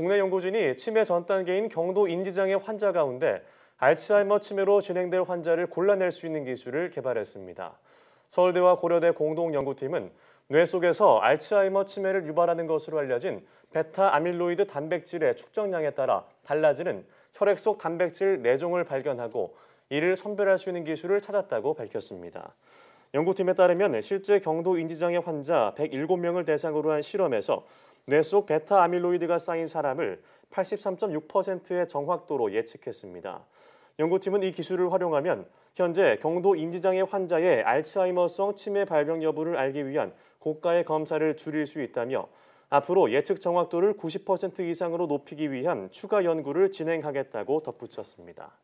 국내 연구진이 치매 전 단계인 경도 인지장애 환자 가운데 알츠하이머 치매로 진행될 환자를 골라낼 수 있는 기술을 개발했습니다. 서울대와 고려대 공동연구팀은 뇌 속에서 알츠하이머 치매를 유발하는 것으로 알려진 베타 아밀로이드 단백질의 축적량에 따라 달라지는 혈액 속 단백질 4종을 발견하고 이를 선별할 수 있는 기술을 찾았다고 밝혔습니다. 연구팀에 따르면 실제 경도 인지장애 환자 107명을 대상으로 한 실험에서 뇌속 베타 아밀로이드가 쌓인 사람을 83.6%의 정확도로 예측했습니다. 연구팀은 이 기술을 활용하면 현재 경도 인지장애 환자의 알츠하이머성 치매 발병 여부를 알기 위한 고가의 검사를 줄일 수 있다며 앞으로 예측 정확도를 90% 이상으로 높이기 위한 추가 연구를 진행하겠다고 덧붙였습니다.